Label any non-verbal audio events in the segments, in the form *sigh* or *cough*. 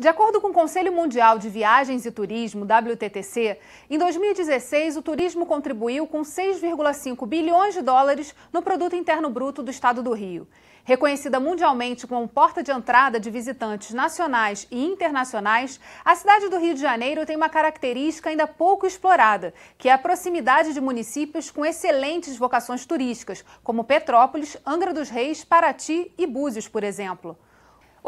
De acordo com o Conselho Mundial de Viagens e Turismo, WTTC, em 2016 o turismo contribuiu com 6,5 bilhões de dólares no produto interno bruto do estado do Rio. Reconhecida mundialmente como porta de entrada de visitantes nacionais e internacionais, a cidade do Rio de Janeiro tem uma característica ainda pouco explorada, que é a proximidade de municípios com excelentes vocações turísticas, como Petrópolis, Angra dos Reis, Paraty e Búzios, por exemplo.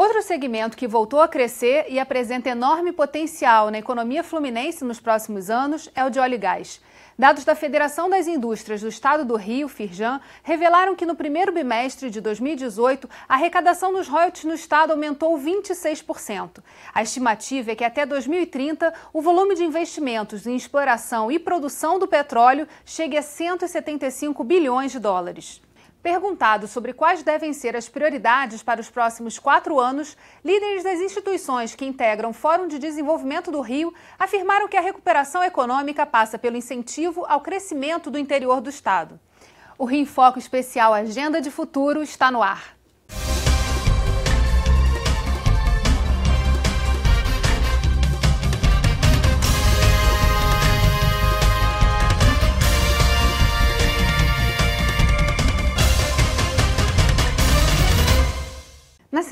Outro segmento que voltou a crescer e apresenta enorme potencial na economia fluminense nos próximos anos é o de óleo e gás. Dados da Federação das Indústrias do Estado do Rio, Firjan, revelaram que no primeiro bimestre de 2018, a arrecadação dos royalties no estado aumentou 26%. A estimativa é que até 2030, o volume de investimentos em exploração e produção do petróleo chegue a 175 bilhões de dólares. Perguntado sobre quais devem ser as prioridades para os próximos quatro anos, líderes das instituições que integram o Fórum de Desenvolvimento do Rio afirmaram que a recuperação econômica passa pelo incentivo ao crescimento do interior do Estado. O Rio em Foco Especial Agenda de Futuro está no ar.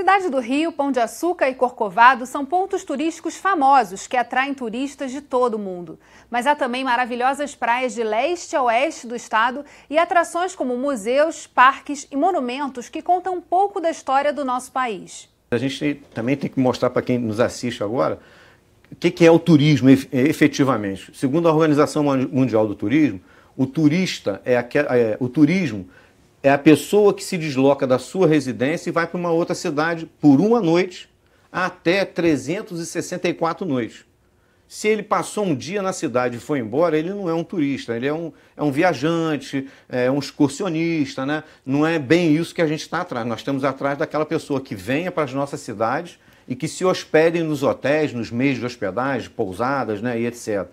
cidade do Rio, Pão de Açúcar e Corcovado são pontos turísticos famosos que atraem turistas de todo o mundo. Mas há também maravilhosas praias de leste a oeste do estado e atrações como museus, parques e monumentos que contam um pouco da história do nosso país. A gente também tem que mostrar para quem nos assiste agora o que é o turismo é, efetivamente. Segundo a Organização Mundial do Turismo, o turista é, aquel, é o turismo é a pessoa que se desloca da sua residência e vai para uma outra cidade por uma noite até 364 noites. Se ele passou um dia na cidade e foi embora, ele não é um turista, ele é um, é um viajante, é um excursionista, né? Não é bem isso que a gente está atrás. Nós estamos atrás daquela pessoa que venha para as nossas cidades e que se hospedem nos hotéis, nos meios de hospedagem, pousadas, né? E etc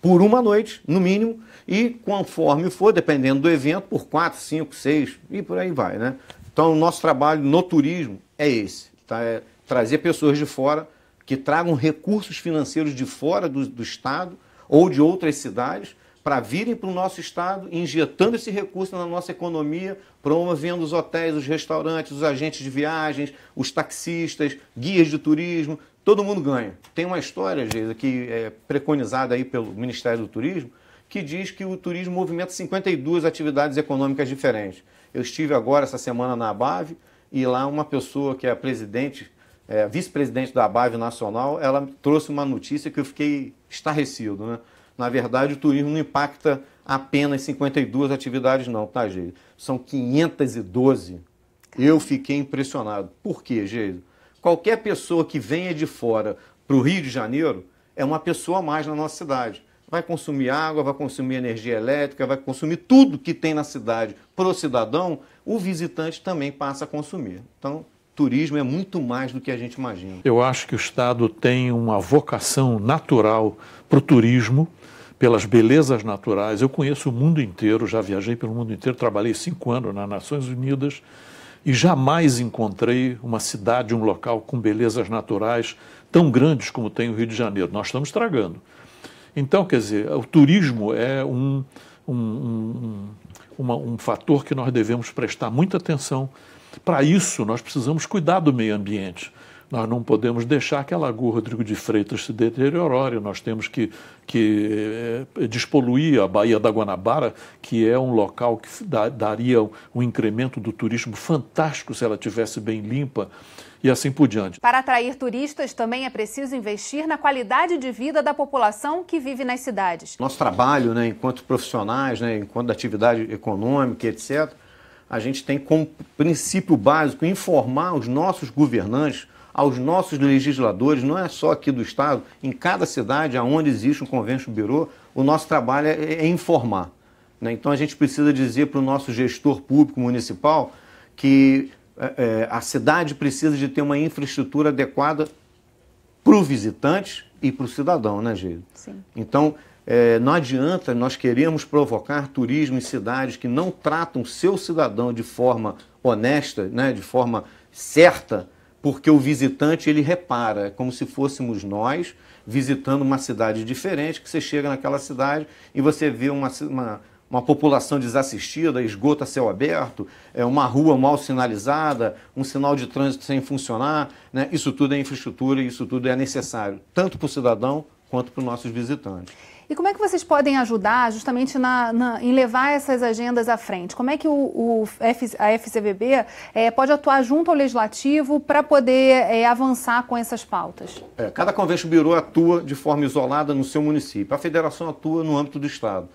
por uma noite, no mínimo, e conforme for, dependendo do evento, por quatro, cinco, seis e por aí vai, né? Então, o nosso trabalho no turismo é esse, tá? É trazer pessoas de fora que tragam recursos financeiros de fora do, do estado ou de outras cidades para virem para o nosso estado, injetando esse recurso na nossa economia, promovendo os hotéis, os restaurantes, os agentes de viagens, os taxistas, guias de turismo, todo mundo ganha. Tem uma história, Geisa, que é preconizada aí pelo Ministério do Turismo, que diz que o turismo movimenta 52 atividades econômicas diferentes. Eu estive agora essa semana na ABAV e lá uma pessoa que é presidente, é, vice-presidente da ABAV Nacional, ela trouxe uma notícia que eu fiquei estarrecido, né? Na verdade, o turismo não impacta apenas 52 atividades, não, tá, Geise? São 512. Eu fiquei impressionado. Por quê, Geise? Qualquer pessoa que venha de fora para o Rio de Janeiro é uma pessoa a mais na nossa cidade. Vai consumir água, vai consumir energia elétrica, vai consumir tudo que tem na cidade para o cidadão, o visitante também passa a consumir. Então, turismo é muito mais do que a gente imagina. Eu acho que o Estado tem uma vocação natural para o turismo pelas belezas naturais. Eu conheço o mundo inteiro, já viajei pelo mundo inteiro, trabalhei cinco anos nas Nações Unidas e jamais encontrei uma cidade, um local com belezas naturais tão grandes como tem o Rio de Janeiro. Nós estamos estragando. Então, quer dizer, o turismo é um, um, um, uma, um fator que nós devemos prestar muita atenção. Para isso, nós precisamos cuidar do meio ambiente. Nós não podemos deixar que a Lagoa Rodrigo de Freitas se deteriore, nós temos que, que é, despoluir a Baía da Guanabara, que é um local que da, daria um incremento do turismo fantástico se ela tivesse bem limpa e assim por diante. Para atrair turistas, também é preciso investir na qualidade de vida da população que vive nas cidades. Nosso trabalho, né, enquanto profissionais, né, enquanto atividade econômica, etc., a gente tem como princípio básico informar os nossos governantes aos nossos legisladores, não é só aqui do Estado, em cada cidade onde existe um do bureau, o nosso trabalho é, é informar. Né? Então a gente precisa dizer para o nosso gestor público municipal que é, é, a cidade precisa de ter uma infraestrutura adequada para o visitante e para o cidadão, né, Gil? Sim. Então, é, não adianta nós queremos provocar turismo em cidades que não tratam seu cidadão de forma honesta, né, de forma certa, porque o visitante ele repara, é como se fôssemos nós visitando uma cidade diferente, que você chega naquela cidade e você vê uma, uma, uma população desassistida, esgoto a céu aberto, é, uma rua mal sinalizada, um sinal de trânsito sem funcionar, né? isso tudo é infraestrutura, isso tudo é necessário, tanto para o cidadão quanto para os nossos visitantes. E como é que vocês podem ajudar justamente na, na, em levar essas agendas à frente? Como é que o, o F, a FCBB é, eh, pode atuar junto ao Legislativo para poder é, avançar com essas pautas? É, cada Convention Bureau atua de forma isolada no seu município. A federação atua no âmbito do Estado.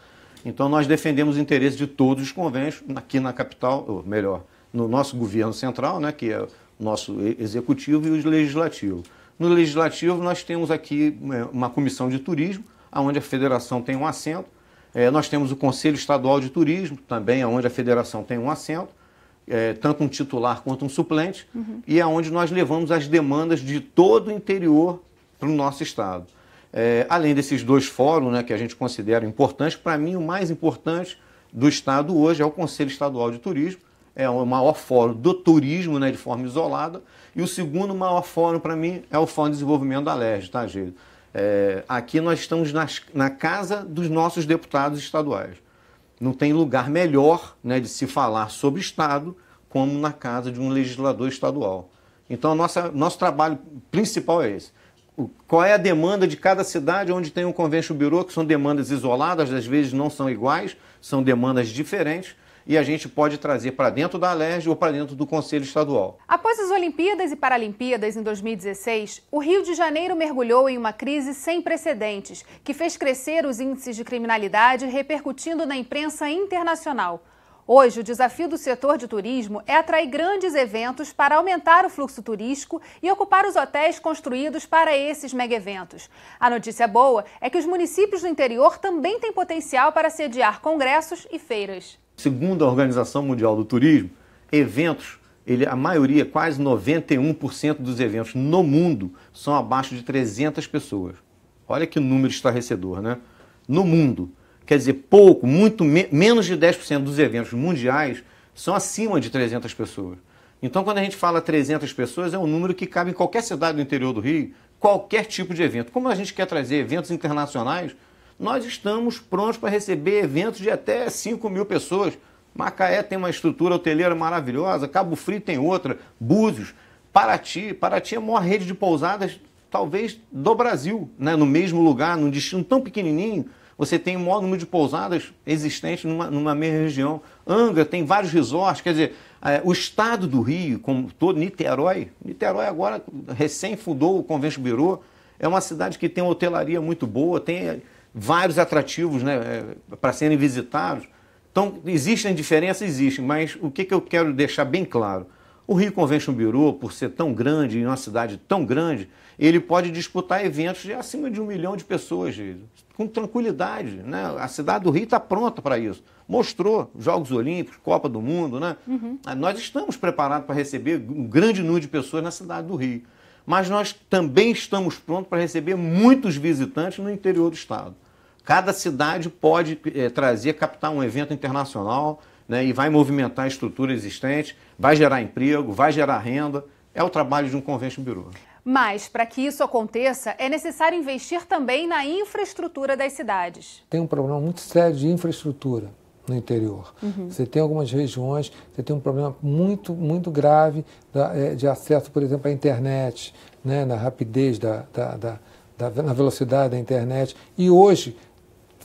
Então, nós defendemos o interesse de todos os convênios aqui na capital, ou melhor, no nosso governo central, né, que é o nosso executivo e o legislativo. No legislativo, nós temos aqui né, uma comissão de turismo, onde a federação tem um assento. É, nós temos o Conselho Estadual de Turismo, também onde a federação tem um assento, é, tanto um titular quanto um suplente, uhum. e aonde é nós levamos as demandas de todo o interior para o nosso estado. É, além desses dois fóruns, né, que a gente considera importantes, para mim o mais importante do Estado hoje é o Conselho Estadual de Turismo, é o maior fórum do turismo né, de forma isolada, e o segundo maior fórum para mim é o Fórum de Desenvolvimento da LERJ, tá, Gildo? É, aqui nós estamos nas, na casa dos nossos deputados estaduais. Não tem lugar melhor né, de se falar sobre Estado como na casa de um legislador estadual. Então, nossa, nosso trabalho principal é esse. O, qual é a demanda de cada cidade onde tem um convênio bureau, que são demandas isoladas, às vezes não são iguais, são demandas diferentes, e a gente pode trazer para dentro da Alerj ou para dentro do Conselho Estadual. Após as Olimpíadas e Paralimpíadas em 2016, o Rio de Janeiro mergulhou em uma crise sem precedentes, que fez crescer os índices de criminalidade, repercutindo na imprensa internacional. Hoje, o desafio do setor de turismo é atrair grandes eventos para aumentar o fluxo turístico e ocupar os hotéis construídos para esses mega-eventos. A notícia boa é que os municípios do interior também têm potencial para sediar congressos e feiras. Segundo a Organização Mundial do Turismo, eventos, ele, a maioria, quase 91% dos eventos no mundo são abaixo de 300 pessoas. Olha que número estarrecedor, né? No mundo. Quer dizer, pouco, muito me menos de 10% dos eventos mundiais são acima de 300 pessoas. Então, quando a gente fala 300 pessoas, é um número que cabe em qualquer cidade do interior do Rio, qualquer tipo de evento. Como a gente quer trazer eventos internacionais, nós estamos prontos para receber eventos de até 5 mil pessoas. Macaé tem uma estrutura hoteleira maravilhosa, Cabo Frio tem outra, Búzios, Paraty. Paraty é a maior rede de pousadas, talvez, do Brasil, né? no mesmo lugar, num destino tão pequenininho. Você tem o maior número de pousadas existentes numa, numa mesma região. Angra tem vários resorts, quer dizer, é, o estado do Rio, como todo Niterói, Niterói agora recém fundou o Convention Bureau, é uma cidade que tem uma hotelaria muito boa, tem vários atrativos né, é, para serem visitados. Então, existem diferenças? Existem, mas o que, que eu quero deixar bem claro? O Rio Convention Bureau, por ser tão grande, em uma cidade tão grande, ele pode disputar eventos de acima de um milhão de pessoas, com tranquilidade. Né? A cidade do Rio está pronta para isso. Mostrou Jogos Olímpicos, Copa do Mundo. Né? Uhum. Ah, nós estamos preparados para receber um grande número de pessoas na cidade do Rio. Mas nós também estamos prontos para receber muitos visitantes no interior do estado. Cada cidade pode é, trazer, captar um evento internacional né, e vai movimentar a estrutura existente, vai gerar emprego, vai gerar renda. É o trabalho de um convention bureau. Mas, para que isso aconteça, é necessário investir também na infraestrutura das cidades. Tem um problema muito sério de infraestrutura no interior. Uhum. Você tem algumas regiões, você tem um problema muito, muito grave eh, de acesso, por exemplo, à internet, né, na rapidez, da, da, da, da na velocidade da internet. E hoje,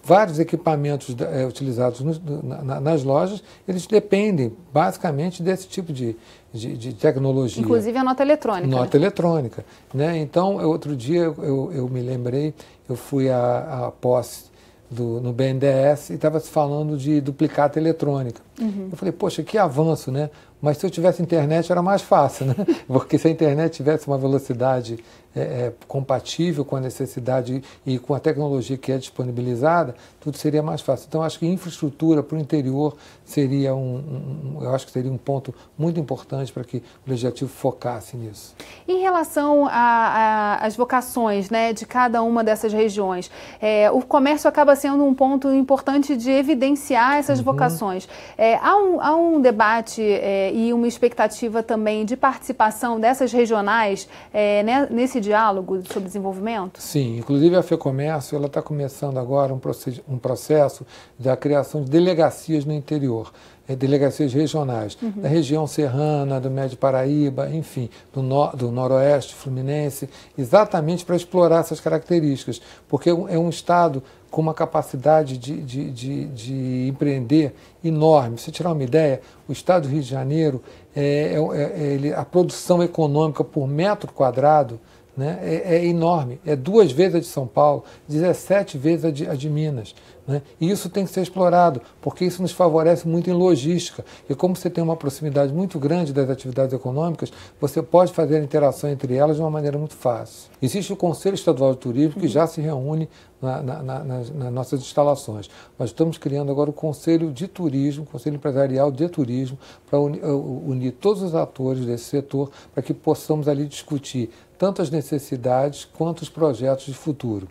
vários equipamentos é, utilizados no, na, nas lojas, eles dependem basicamente desse tipo de, de, de tecnologia. Inclusive a nota eletrônica. Né? Nota né? eletrônica. Né? Então, outro dia eu, eu me lembrei, eu fui à, à posse do, no BNDES e estava se falando de duplicata eletrônica. Uhum. Eu falei, poxa, que avanço, né? Mas se eu tivesse internet era mais fácil, né? *laughs* Porque se a internet tivesse uma velocidade é, é, compatível com a necessidade e com a tecnologia que é disponibilizada, tudo seria mais fácil. Então acho que infraestrutura para o interior seria um, um, eu acho que seria um ponto muito importante para que o legislativo focasse nisso. Em relação às vocações, né, de cada uma dessas regiões, é, o comércio acaba sendo um ponto importante de evidenciar essas uhum. vocações. É, há, um, há um debate é, e uma expectativa também de participação dessas regionais é, né, nesse diálogo sobre desenvolvimento? Sim, inclusive a FEComércio ela está começando agora um, um processo da criação de delegacias no interior é, delegacias regionais, uhum. da região serrana, do Médio Paraíba, enfim, do, no, do noroeste fluminense, exatamente para explorar essas características, porque é um é estado com uma capacidade de, de, de, de empreender enorme. se você tirar uma ideia, o estado do Rio de Janeiro, é, é, é ele, a produção econômica por metro quadrado né, é, é, enorme, é duas vezes a de São Paulo, 17 vezes a de, a de Minas. Né? E isso tem que ser explorado, porque isso nos favorece muito em logística. E como você tem uma proximidade muito grande das atividades econômicas, você pode fazer a interação entre elas de uma maneira muito fácil. Existe o Conselho Estadual de Turismo, que já se reúne na, na, na, nas nossas instalações. Nós estamos criando agora o Conselho de Turismo, Conselho Empresarial de Turismo, para unir, eh, unir todos os atores desse setor, para que possamos ali discutir tanto as necessidades quanto os projetos de futuro.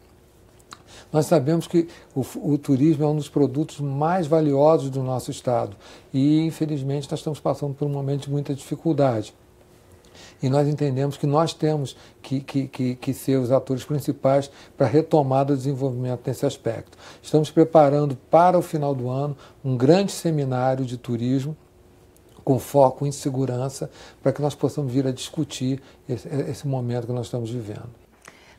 Nós sabemos que o, o, turismo é um dos produtos mais valiosos do nosso Estado e, infelizmente, nós estamos passando por um momento de muita dificuldade. E nós entendemos que nós temos que, que, que, que ser os atores principais para a retomada do desenvolvimento nesse aspecto. Estamos preparando para o final do ano um grande seminário de turismo com foco em segurança, para que nós possamos vir a discutir esse, esse momento que nós estamos vivendo.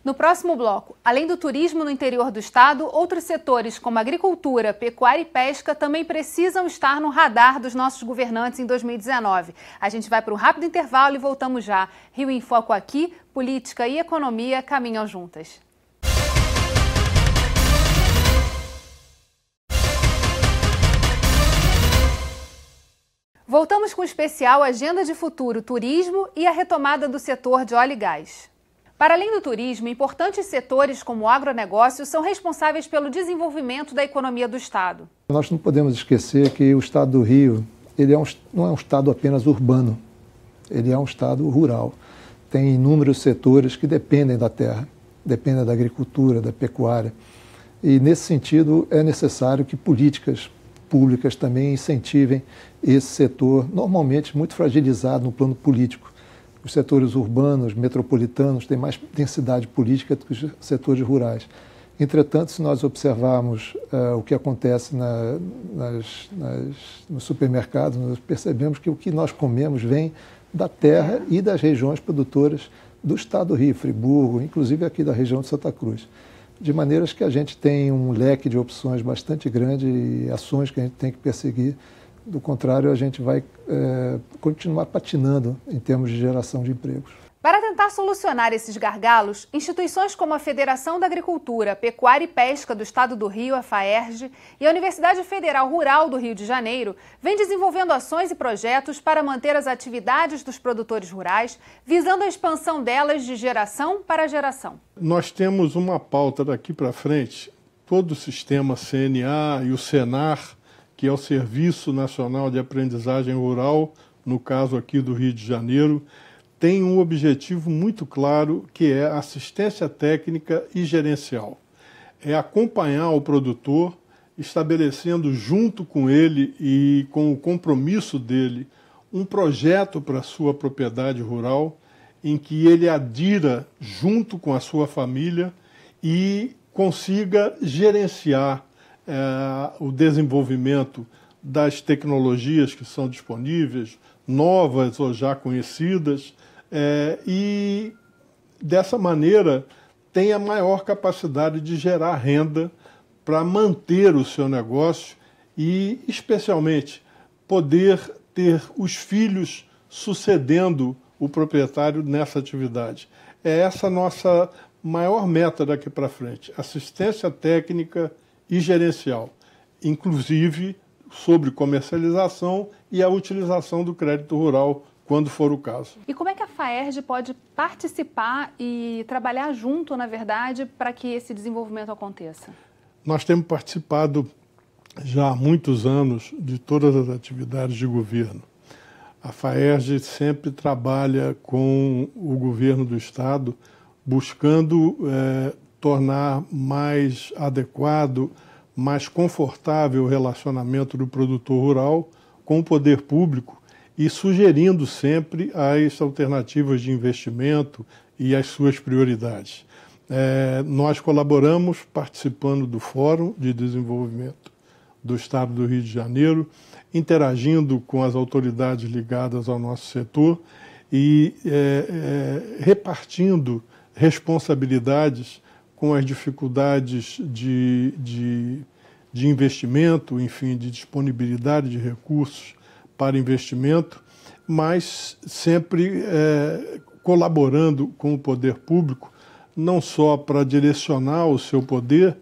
No próximo bloco, além do turismo no interior do estado, outros setores como agricultura, pecuária e pesca também precisam estar no radar dos nossos governantes em 2019. A gente vai para um rápido intervalo e voltamos já. Rio em Foco aqui, política e economia caminham juntas. Voltamos com o especial Agenda de Futuro, Turismo e a retomada do setor de óleo e gás. Para além do turismo, importantes setores como o agronegócio são responsáveis pelo desenvolvimento da economia do Estado. Nós não podemos esquecer que o Estado do Rio ele é um, não é um Estado apenas urbano, ele é um Estado rural. Tem inúmeros setores que dependem da terra, dependem da agricultura, da pecuária. E, nesse sentido, é necessário que políticas públicas também incentivem esse setor, normalmente muito fragilizado no plano político os setores urbanos, metropolitanos, têm mais densidade política do que os setores rurais. Entretanto, se nós observarmos uh, o que acontece na, nas, nas, nos supermercados, nós percebemos que o que nós comemos vem da terra e das regiões produtoras do estado do Rio, Friburgo, inclusive aqui da região de Santa Cruz. De maneiras que a gente tem um leque de opções bastante grande e ações que a gente tem que perseguir do contrário, a gente vai é, continuar patinando em termos de geração de empregos. Para tentar solucionar esses gargalos, instituições como a Federação da Agricultura, Pecuária e Pesca do Estado do Rio, a FAERJ, e a Universidade Federal Rural do Rio de Janeiro, vêm desenvolvendo ações e projetos para manter as atividades dos produtores rurais, visando a expansão delas de geração para geração. Nós temos uma pauta daqui para frente, todo o sistema CNA e o Senar que é o Serviço Nacional de Aprendizagem Rural, no caso aqui do Rio de Janeiro, tem um objetivo muito claro que é assistência técnica e gerencial. É acompanhar o produtor, estabelecendo junto com ele e com o compromisso dele um projeto para a sua propriedade rural em que ele adira junto com a sua família e consiga gerenciar é, o desenvolvimento das tecnologias que são disponíveis, novas ou já conhecidas, é, e dessa maneira tem a maior capacidade de gerar renda para manter o seu negócio e, especialmente, poder ter os filhos sucedendo o proprietário nessa atividade. É essa nossa maior meta daqui para frente: assistência técnica e gerencial, inclusive sobre comercialização e a utilização do crédito rural quando for o caso. E como é que a FAERJ pode participar e trabalhar junto, na verdade, para que esse desenvolvimento aconteça? Nós temos participado já há muitos anos de todas as atividades de governo. A FAERJ sempre trabalha com o governo do Estado, buscando eh, tornar mais adequado, mais confortável o relacionamento do produtor rural com o poder público e sugerindo sempre as alternativas de investimento e as suas prioridades. É, nós colaboramos participando do Fórum de Desenvolvimento do Estado do Rio de Janeiro, interagindo com as autoridades ligadas ao nosso setor e é, é, repartindo responsabilidades com as dificuldades de, de, de investimento, enfim, de disponibilidade de recursos para investimento, mas sempre é, colaborando com o poder público, não só para direcionar o seu poder,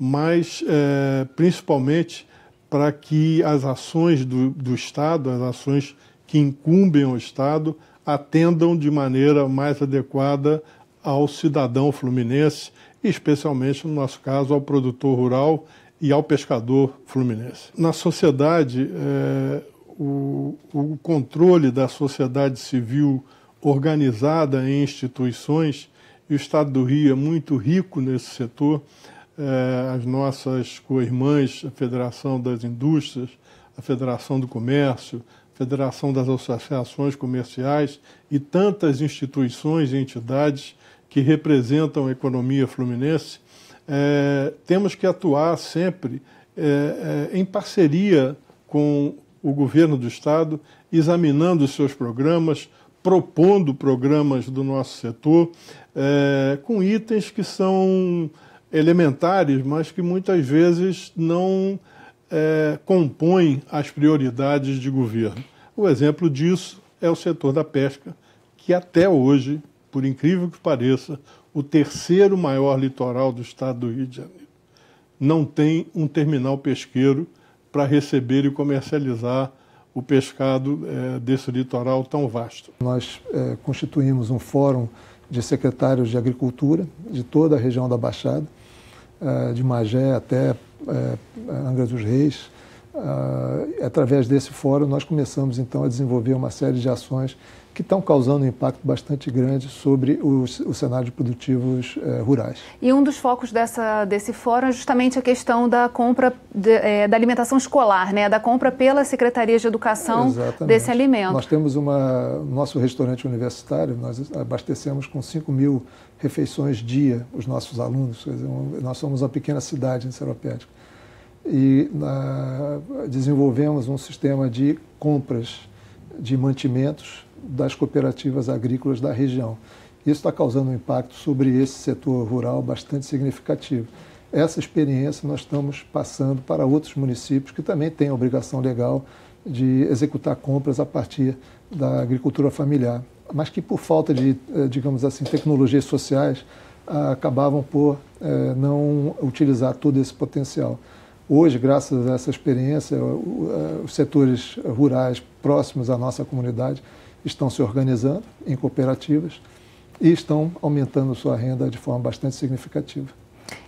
mas é, principalmente para que as ações do, do Estado, as ações que incumbem ao Estado, atendam de maneira mais adequada ao cidadão fluminense especialmente no nosso caso ao produtor rural e ao pescador fluminense. Na sociedade, é, o, o controle da sociedade civil organizada em instituições, e o Estado do Rio é muito rico nesse setor, é, as nossas co-irmãs, a Federação das Indústrias, a Federação do Comércio, a Federação das Associações Comerciais e tantas instituições e entidades que representam a economia fluminense, é, temos que atuar sempre é, é, em parceria com o governo do Estado, examinando os seus programas, propondo programas do nosso setor, é, com itens que são elementares, mas que muitas vezes não é, compõem as prioridades de governo. O exemplo disso é o setor da pesca, que até hoje por incrível que pareça, o terceiro maior litoral do estado do Rio de Janeiro, não tem um terminal pesqueiro para receber e comercializar o pescado é, desse litoral tão vasto. Nós é, constituímos um fórum de secretários de agricultura de toda a região da Baixada, é, de Magé até é, Angra dos Reis, Uh, através desse fórum, nós começamos então a desenvolver uma série de ações que estão causando um impacto bastante grande sobre os, o cenário de produtivos eh, rurais. E um dos focos dessa, desse fórum é justamente a questão da compra de, eh, da alimentação escolar, né? da compra pela Secretaria de Educação Exatamente. desse alimento. Nós temos uma, nosso restaurante universitário, nós abastecemos com 5 mil refeições dia os nossos alunos, dizer, nós somos uma pequena cidade em Seropédica e na, desenvolvemos um sistema de compras de mantimentos das cooperativas agrícolas da região. Isso está causando um impacto sobre esse setor rural bastante significativo. Essa experiência nós estamos passando para outros municípios que também têm a obrigação legal de executar compras a partir da agricultura familiar, mas que por falta de, eh, digamos assim, tecnologias sociais ah, acabavam por eh, não utilizar todo esse potencial. Hoje, graças a essa experiência, eh, os setores rurais próximos à nossa comunidade estão se organizando em cooperativas e estão aumentando sua renda de forma bastante significativa.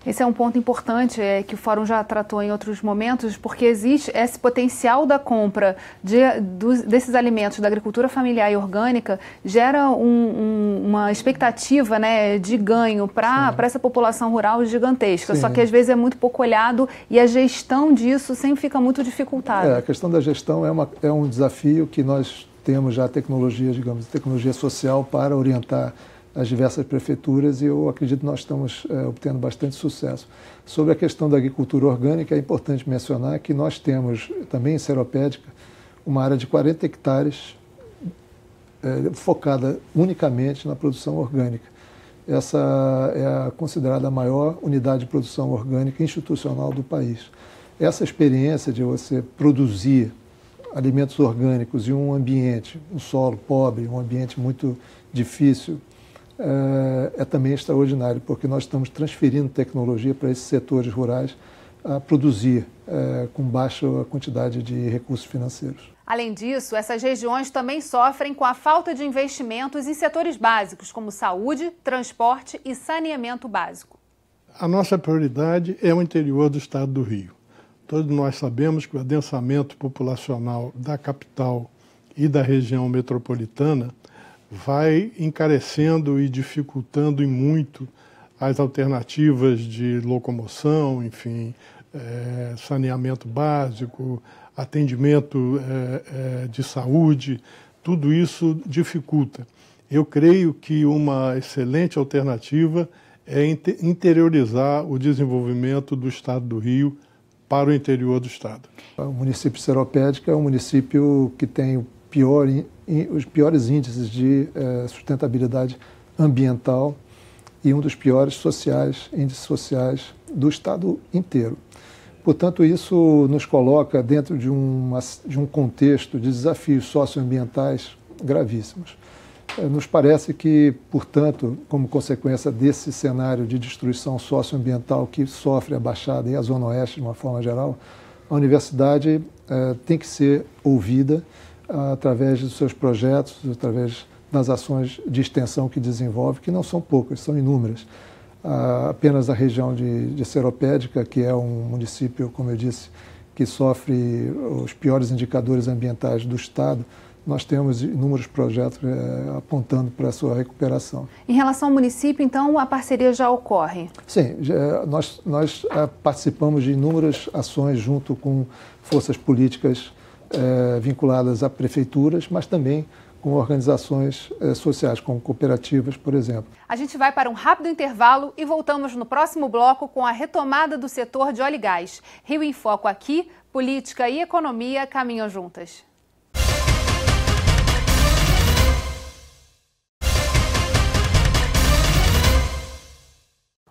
Esse é um ponto importante é, que o fórum já tratou em outros momentos, porque existe esse potencial da compra de, dos, desses alimentos da agricultura familiar e orgânica gera um, um, uma expectativa né, de ganho para essa população rural gigantesca. Sim. Só que às vezes é muito pouco olhado e a gestão disso sempre fica muito dificultada. É, a questão da gestão é, uma, é um desafio que nós temos já tecnologia, digamos, tecnologia social para orientar as diversas prefeituras e eu acredito que nós estamos é, obtendo bastante sucesso. Sobre a questão da agricultura orgânica, é importante mencionar que nós temos também em Seropédica uma área de 40 hectares é, focada unicamente na produção orgânica. Essa é a considerada a maior unidade de produção orgânica institucional do país. Essa experiência de você produzir alimentos orgânicos em um ambiente, um solo pobre, um ambiente muito difícil, é, é também extraordinário, porque nós estamos transferindo tecnologia para esses setores rurais a produzir é, com baixa quantidade de recursos financeiros. Além disso, essas regiões também sofrem com a falta de investimentos em setores básicos, como saúde, transporte e saneamento básico. A nossa prioridade é o interior do estado do Rio. Todos nós sabemos que o adensamento populacional da capital e da região metropolitana vai encarecendo e dificultando em muito as alternativas de locomoção, enfim, é, saneamento básico, atendimento é, é, de saúde, tudo isso dificulta. Eu creio que uma excelente alternativa é interiorizar o desenvolvimento do Estado do Rio para o interior do Estado. O município Seropédica é um município que tem pior, os piores índices de eh, sustentabilidade ambiental e um dos piores sociais, índices sociais do Estado inteiro. Portanto, isso nos coloca dentro de, uma, de um contexto de desafios socioambientais gravíssimos. Eh, nos parece que, portanto, como consequência desse cenário de destruição socioambiental que sofre a Baixada e a Zona Oeste de uma forma geral, a universidade eh, tem que ser ouvida através dos seus projetos, através das ações de extensão que desenvolve, que não são poucas, são inúmeras. Ah, apenas a região de, de Seropédica, que é um município, como eu disse, que sofre os piores indicadores ambientais do Estado, nós temos inúmeros projetos é, apontando para a sua recuperação. Em relação ao município, então, a parceria já ocorre? Sim, já, nós, nós eh, participamos de inúmeras ações junto com forças políticas eh, vinculadas a prefeituras, mas também com organizações eh, sociais, com cooperativas, por exemplo. A gente vai para um rápido intervalo e voltamos no próximo bloco com a retomada do setor de óleo e gás. Rio em Foco aqui, política e economia caminham juntas.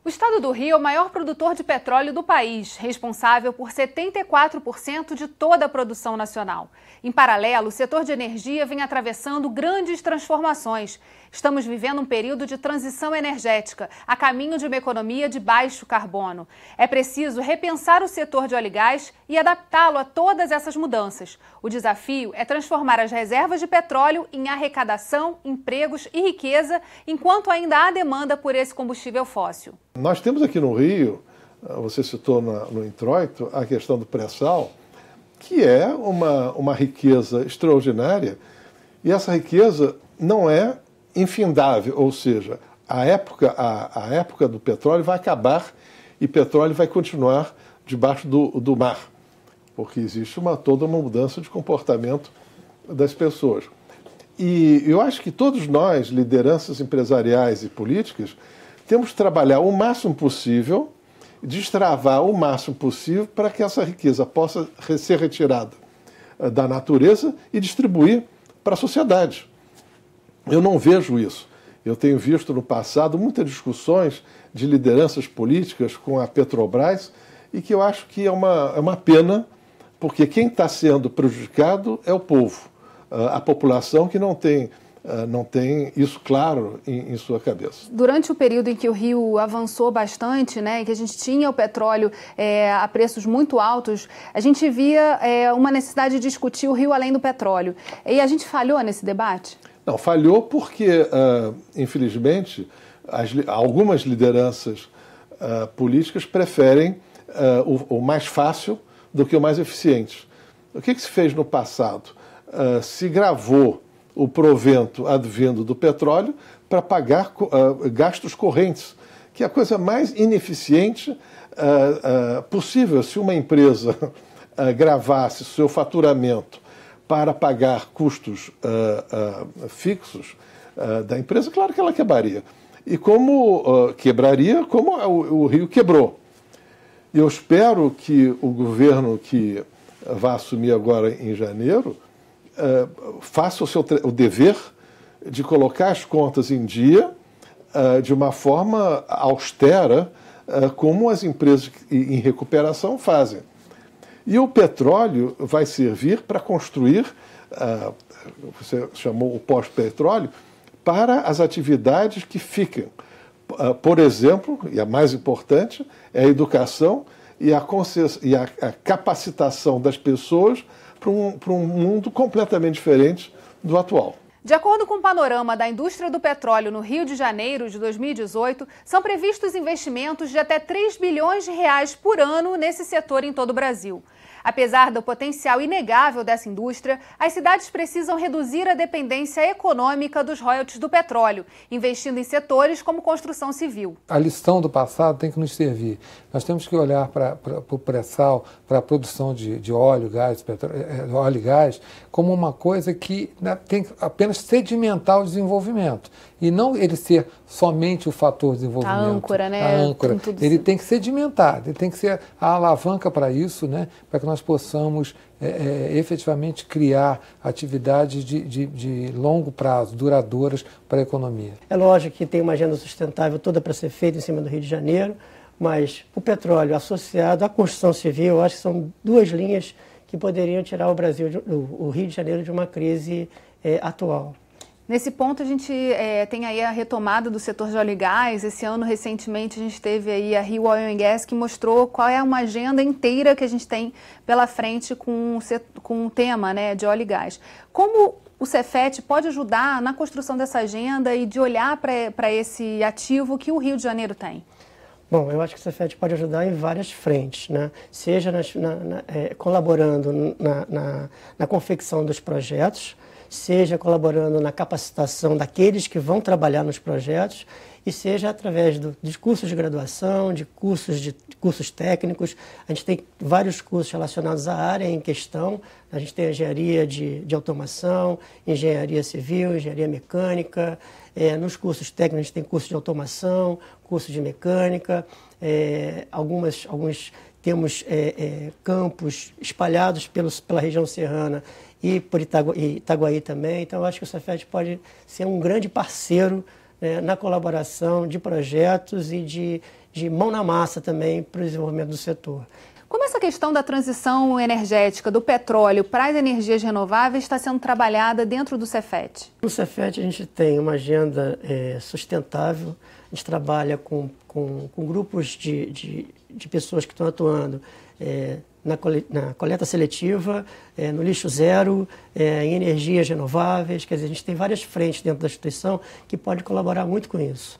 O estado do Rio é o maior produtor de petróleo do país, responsável por 74% de toda a produção nacional. Em paralelo, o setor de energia vem atravessando grandes transformações. Estamos vivendo um período de transição energética, a caminho de uma economia de baixo carbono. É preciso repensar o setor de óleo e gás e adaptá-lo a todas essas mudanças. O desafio é transformar as reservas de petróleo em arrecadação, empregos e riqueza, enquanto ainda há demanda por esse combustível fóssil. Nós temos aqui no Rio, ah, você citou no introito, a questão do pré-sal, que é uma, uma riqueza extraordinária, e essa riqueza não é infindável, ou seja, a época, a, a época do petróleo vai acabar e petróleo vai continuar debaixo do, do mar, porque existe uma, toda uma mudança de comportamento das pessoas. E eu acho que todos nós, lideranças empresariais e políticas, temos que trabalhar o máximo possível, destravar o máximo possível para que essa riqueza possa ser retirada eh, da natureza e distribuir para a sociedade. Eu não vejo isso. Eu tenho visto no passado muitas discussões de lideranças políticas com a Petrobras e que eu acho que é uma, é uma pena, porque quem está sendo prejudicado é o povo, eh, a população que não tem ah, não tem isso claro em, em, sua cabeça. Durante o período em que o Rio avançou bastante, né, que a gente tinha o petróleo é, a preços muito altos, a gente via é, uma necessidade de discutir o Rio além do petróleo. E a gente falhou nesse debate? Não, falhou porque, uh, infelizmente, as, algumas lideranças uh, políticas preferem uh, o, o, mais fácil do que o mais eficiente. O que, que se fez no passado? se gravou o provento advindo do petróleo para pagar uh, gastos correntes, que é a coisa mais ineficiente uh, uh, possível. Se uma empresa *laughs* gravasse seu faturamento para pagar custos fixos da empresa, claro que ela quebraria. E como quebraria, como é o, o Rio quebrou. Eu espero que o governo que vai assumir agora em janeiro eh, faça o seu o dever de colocar as contas em dia uh, de uma forma austera, uh, como as empresas em recuperação fazem. E o petróleo vai servir para construir, você chamou o pós-petróleo, para as atividades que ficam. Por exemplo, e a mais importante, é a educação e a, e a, a capacitação das pessoas para um, para um mundo completamente diferente do atual. De acordo com o panorama da indústria do petróleo no Rio de Janeiro de 2018, são previstos investimentos de até 3 bilhões de reais por ano nesse setor em todo o Brasil. Apesar do potencial inegável dessa indústria, as cidades precisam reduzir a dependência econômica dos royalties do petróleo, investindo em setores como construção civil. A lição do passado tem que nos servir. Nós temos que olhar para o pré-sal, para a produção de, de óleo, gás, petróleo, é, é, óleo e gás, como uma coisa que né, tem que apenas sedimentar o desenvolvimento. E não ele ser somente o fator desenvolvimento. A âncora, né? A âncora. ele tem que sedimentar, ele tem que ser a alavanca para isso, né? para que nós possamos é, é, efetivamente criar atividades de, de, de longo prazo, duradouras para a economia. É lógico que tem uma agenda sustentável toda para ser feita em cima do Rio de Janeiro, mas o petróleo associado à construção civil, eu acho que são duas linhas que poderiam tirar o Brasil, o Rio de Janeiro, de uma crise é, atual. Nesse ponto, a gente é, tem aí a retomada do setor de óleo e gás. Esse ano, recentemente, a gente teve aí a Rio Oil and Gas, que mostrou qual é uma agenda inteira que a gente tem pela frente com, com o tema né, de óleo e gás. Como o Cefet pode ajudar na construção dessa agenda e de olhar para esse ativo que o Rio de Janeiro tem? Bom, eu acho que o Cefet pode ajudar em várias frentes, né? seja nas, na, na, é, colaborando na, na confecção dos projetos, seja colaborando na capacitação daqueles que vão trabalhar nos projetos e seja através do, de cursos de graduação, de cursos, de, de, cursos técnicos. A gente tem vários cursos relacionados à área em questão. A gente tem engenharia de, de automação, engenharia civil, engenharia mecânica. É, nos cursos técnicos, a gente tem curso de automação, curso de mecânica, é, algumas, alguns temos é, é, campos espalhados pelos, pela região serrana e por Itagu Itaguaí também. Então, acho que o Cefet pode ser um grande parceiro né, na colaboração de projetos e de, de mão na massa também para o desenvolvimento do setor. Como essa questão da transição energética do petróleo para as energias renováveis está sendo trabalhada dentro do Cefet? No Cefet a gente tem uma agenda é, sustentável, a gente trabalha com, com, com grupos de, de, de, pessoas que estão atuando é, na, coleta seletiva, eh, no lixo zero, eh, em energias renováveis. Quer dizer, a gente tem várias frentes dentro da instituição que pode colaborar muito com isso.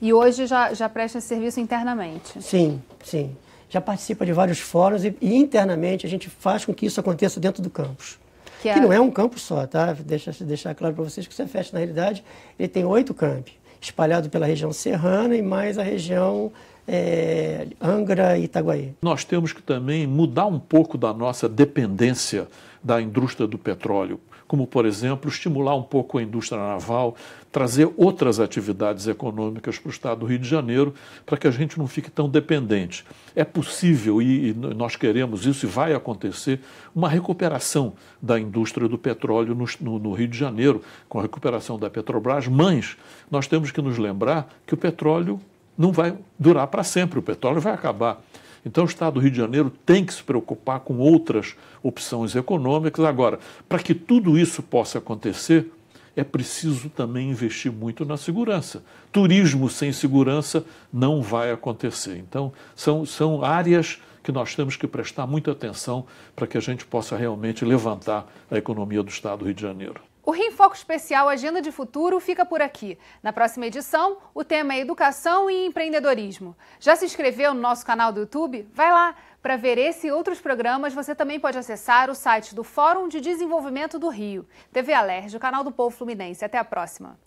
E hoje já, já presta serviço internamente? Sim, sim. Já participa de vários fóruns e, e internamente a gente faz com que isso aconteça dentro do campus. Que, é... que não é-, é um campus só, tá? Deixa deixar claro para vocês que o Cefest, é na realidade, ele tem oito campi, espalhado pela região serrana e mais a região é, Angra e Itaguaí. Nós temos que também mudar um pouco da nossa dependência da indústria do petróleo, como, por exemplo, estimular um pouco a indústria naval, trazer outras atividades econômicas para o estado do Rio de Janeiro, para que a gente não fique tão dependente. É possível, e, e nós queremos isso, e vai acontecer, uma recuperação da indústria do petróleo no, no, no Rio de Janeiro, com a recuperação da Petrobras, mas nós temos que nos lembrar que o petróleo não vai durar para sempre, o petróleo vai acabar. Então, o Estado do Rio de Janeiro tem que se preocupar com outras opções econômicas. Agora, para que tudo isso possa acontecer, é preciso também investir muito na segurança. Turismo sem segurança não vai acontecer. Então, são, são áreas que nós temos que prestar muita atenção para que a gente possa realmente levantar a economia do Estado do Rio de Janeiro. O Rio Foco Especial Agenda de Futuro fica por aqui. Na próxima edição, o tema é Educação e Empreendedorismo. Já se inscreveu no nosso canal do YouTube? Vai lá! Para ver esse e outros programas, você também pode acessar o site do Fórum de Desenvolvimento do Rio. TV Alerj, o canal do Povo Fluminense. Até a próxima!